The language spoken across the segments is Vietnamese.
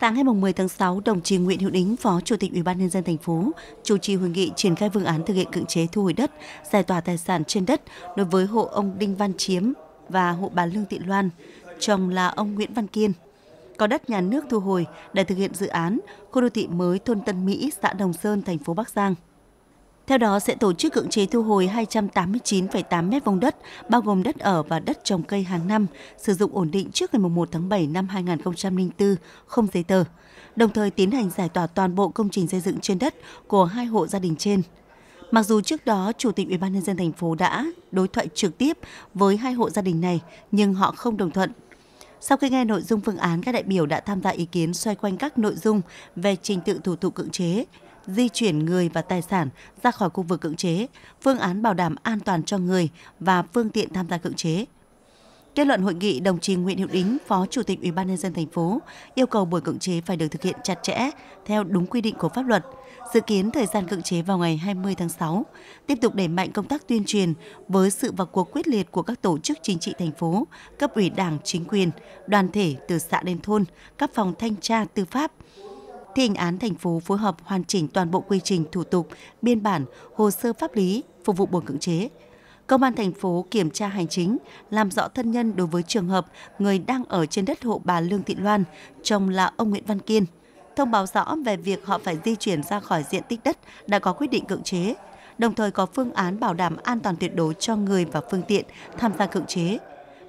Sáng ngày 10 tháng 6, đồng chí Nguyễn Hữu Đính, Phó Chủ tịch Ủy ban nhân dân thành phố, chủ trì hội nghị triển khai phương án thực hiện cưỡng chế thu hồi đất, giải tỏa tài sản trên đất đối với hộ ông Đinh Văn Chiếm và hộ bà Lương Thị Loan, chồng là ông Nguyễn Văn Kiên. Có đất nhà nước thu hồi để thực hiện dự án khu đô thị mới thôn Tân Mỹ, xã Đồng Sơn, thành phố Bắc Giang. Theo đó sẽ tổ chức cưỡng chế thu hồi 289,8 m2 đất, bao gồm đất ở và đất trồng cây hàng năm, sử dụng ổn định trước ngày 1 tháng 7 năm 2004, không giấy tờ. Đồng thời tiến hành giải tỏa toàn bộ công trình xây dựng trên đất của hai hộ gia đình trên. Mặc dù trước đó Chủ tịch UBND thành phố đã đối thoại trực tiếp với hai hộ gia đình này nhưng họ không đồng thuận. Sau khi nghe nội dung phương án, các đại biểu đã tham gia ý kiến xoay quanh các nội dung về trình tự thủ tục cưỡng chế, di chuyển người và tài sản ra khỏi khu vực cưỡng chế, phương án bảo đảm an toàn cho người và phương tiện tham gia cưỡng chế. Kết luận hội nghị, đồng chí Nguyễn Hữu Đính, Phó Chủ tịch Ủy ban nhân dân thành phố, yêu cầu buổi cưỡng chế phải được thực hiện chặt chẽ theo đúng quy định của pháp luật. Dự kiến thời gian cưỡng chế vào ngày 20 tháng 6, tiếp tục đẩy mạnh công tác tuyên truyền với sự vào cuộc quyết liệt của các tổ chức chính trị thành phố, cấp ủy Đảng, chính quyền, đoàn thể từ xã đến thôn, các phòng thanh tra tư pháp, thi hành án thành phố phối hợp hoàn chỉnh toàn bộ quy trình thủ tục, biên bản, hồ sơ pháp lý phục vụ buộc cưỡng chế. Công an thành phố kiểm tra hành chính, làm rõ thân nhân đối với trường hợp người đang ở trên đất hộ bà Lương Thị Loan, chồng là ông Nguyễn Văn Kiên. Thông báo rõ về việc họ phải di chuyển ra khỏi diện tích đất đã có quyết định cưỡng chế, đồng thời có phương án bảo đảm an toàn tuyệt đối cho người và phương tiện tham gia cưỡng chế.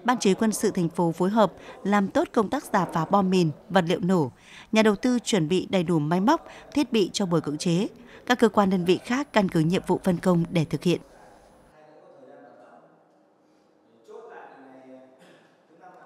Ban chỉ quân sự thành phố phối hợp làm tốt công tác giả phá bom mìn, vật liệu nổ. Nhà đầu tư chuẩn bị đầy đủ máy móc, thiết bị cho buổi cưỡng chế. Các cơ quan đơn vị khác căn cứ nhiệm vụ phân công để thực hiện.